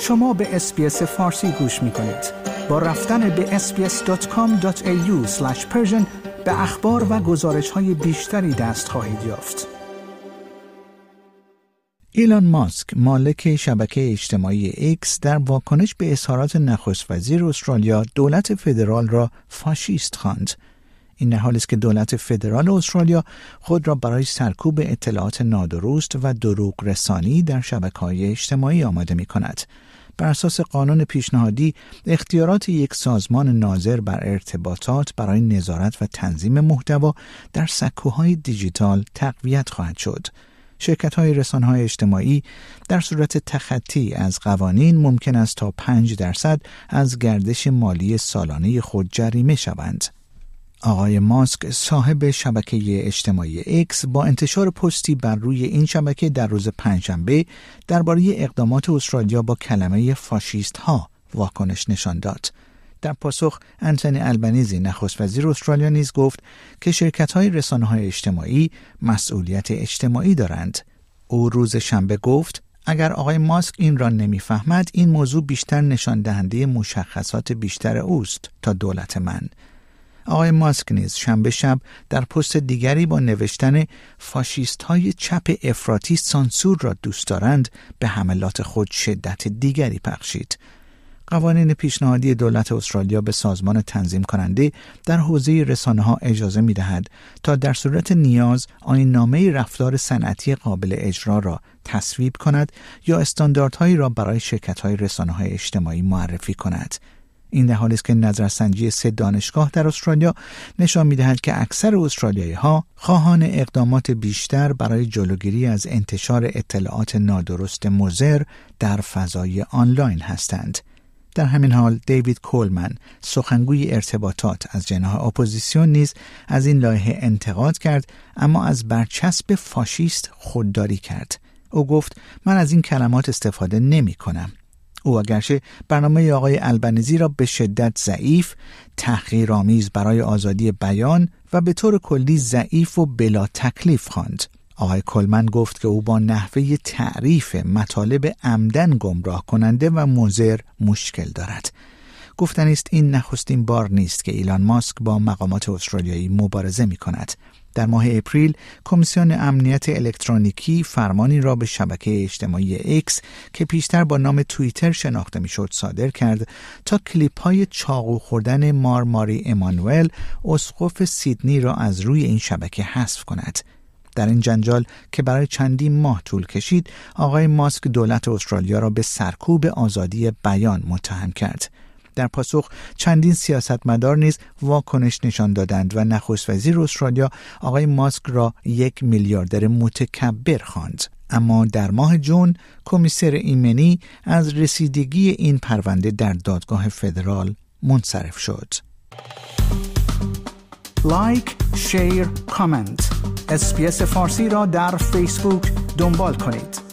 شما به اسپیس فارسی گوش می کنید. با رفتن به sbs.com.au به اخبار و گزارش های بیشتری دست خواهید یافت. ایلان ماسک مالک شبکه اجتماعی ایکس در واکنش به اظهارات نخست وزیر استرالیا دولت فدرال را فاشیست خواند. این حال است که دولت فدرال استرالیا خود را برای سرکوب اطلاعات نادرست و دروغ رسانی در شبکه های اجتماعی آماده می کند. بر اساس قانون پیشنهادی اختیارات یک سازمان ناظر بر ارتباطات برای نظارت و تنظیم محتوا در سکوهای دیجیتال تقویت خواهد شد. شرکت های رسان های اجتماعی در صورت تخطی از قوانین ممکن است تا 5 درصد از گردش مالی سالانه خود جریمه شوند. آقای ماسک صاحب شبکه اجتماعی اکس با انتشار پستی بر روی این شبکه در روز پنجشنبه درباره اقدامات استرالیا با کلمه فاشیست ها واکنش نشان داد. در پاسخ انتنی البنیزی نخست وزیر استرالیا نیز گفت که شرکت های رسانه های اجتماعی مسئولیت اجتماعی دارند. او روز شنبه گفت اگر آقای ماسک این را نمیفهمد این موضوع بیشتر نشان دهنده مشخصات بیشتر اوست تا دولت من آقای ماسک نیز شنبه شب در پست دیگری با نوشتن فاشیست های چپ افراطی سانسور را دوست دارند به حملات خود شدت دیگری پخشید قوانین پیشنهادی دولت استرالیا به سازمان تنظیم کننده در حوزه رسانه ها اجازه می دهد تا در صورت نیاز آین نامه رفتار صنعتی قابل اجرا را تصویب کند یا استانداردهایی را برای شرکت های رسانه های اجتماعی معرفی کند. این در حالی است که نظرسنجی سه دانشگاه در استرالیا نشان میدهد که اکثر استرالیایی ها خواهان اقدامات بیشتر برای جلوگیری از انتشار اطلاعات نادرست مزر در فضای آنلاین هستند. در همین حال دیوید کولمن سخنگوی ارتباطات از جناح اپوزیسیون نیز از این لایحه انتقاد کرد اما از برچسب فاشیست خودداری کرد او گفت من از این کلمات استفاده نمی کنم او اگرچه برنامه آقای البنزی را به شدت ضعیف، تحقیرآمیز برای آزادی بیان و به طور کلی ضعیف و بلا تکلیف خواند. آقای کلمن گفت که او با نحوه تعریف مطالب عمدن گمراه کننده و مزر مشکل دارد. گفتنی است این نخستین بار نیست که ایلان ماسک با مقامات استرالیایی مبارزه می کند. در ماه اپریل کمیسیون امنیت الکترونیکی فرمانی را به شبکه اجتماعی اکس که پیشتر با نام توییتر شناخته میشد صادر کرد تا کلیپ های چاقو خوردن مارماری امانوئل اسقف سیدنی را از روی این شبکه حذف کند در این جنجال که برای چندین ماه طول کشید آقای ماسک دولت استرالیا را به سرکوب آزادی بیان متهم کرد در پاسخ چندین سیاستمدار نیز واکنش نشان دادند و نخست وزیر استرالیا آقای ماسک را یک میلیاردر متکبر خواند اما در ماه جون کمیسر ایمنی از رسیدگی این پرونده در دادگاه فدرال منصرف شد لایک، شیر، کامنت اسپیس فارسی را در فیسبوک دنبال کنید